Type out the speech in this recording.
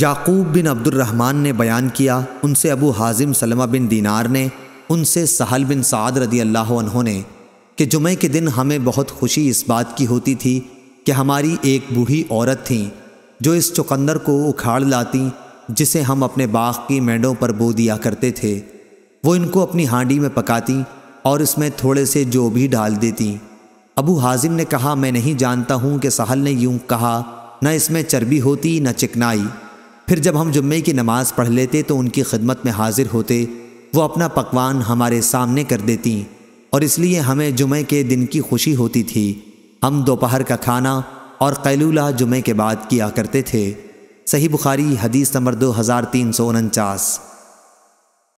याकूब बिन अब्दुलरहमान ने बयान किया उनसे अबू हाजिम सलमा बिन दीनार ने उनसे सहल बिन साद रदी अल्लाह ने कि जुमे के दिन हमें बहुत खुशी इस बात की होती थी कि हमारी एक बूढ़ी औरत थी जो इस चुकंदर को उखाड़ लाती जिसे हम अपने बाग की मेंढों पर बो दिया करते थे वो इनको अपनी हांडी में पकाती और इसमें थोड़े से जो भी डाल देती अबू हाजिम ने कहा मैं नहीं जानता हूँ कि सहल ने यूं कहा न इसमें चर्बी होती न चिकनाई फिर जब हम जुम्मे की नमाज़ पढ़ लेते तो उनकी खिदमत में हाजिर होते वो अपना पकवान हमारे सामने कर देती और इसलिए हमें जुमे के दिन की खुशी होती थी हम दोपहर का खाना और कैलूला जुमे के बाद किया करते थे सही बुखारी हदीस नंबर दो हज़ार तीन सौ उनचास